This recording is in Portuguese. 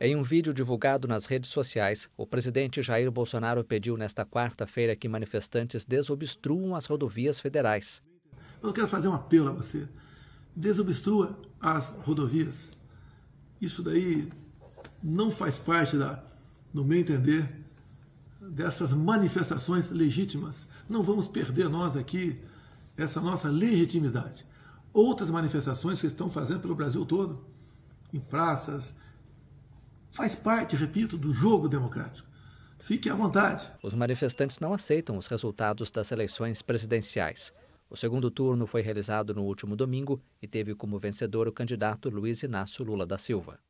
Em um vídeo divulgado nas redes sociais, o presidente Jair Bolsonaro pediu nesta quarta-feira que manifestantes desobstruam as rodovias federais. Eu quero fazer um apelo a você. Desobstrua as rodovias. Isso daí não faz parte da, no meu entender, dessas manifestações legítimas. Não vamos perder nós aqui essa nossa legitimidade. Outras manifestações que estão fazendo pelo Brasil todo, em praças, Faz parte, repito, do jogo democrático. Fique à vontade. Os manifestantes não aceitam os resultados das eleições presidenciais. O segundo turno foi realizado no último domingo e teve como vencedor o candidato Luiz Inácio Lula da Silva.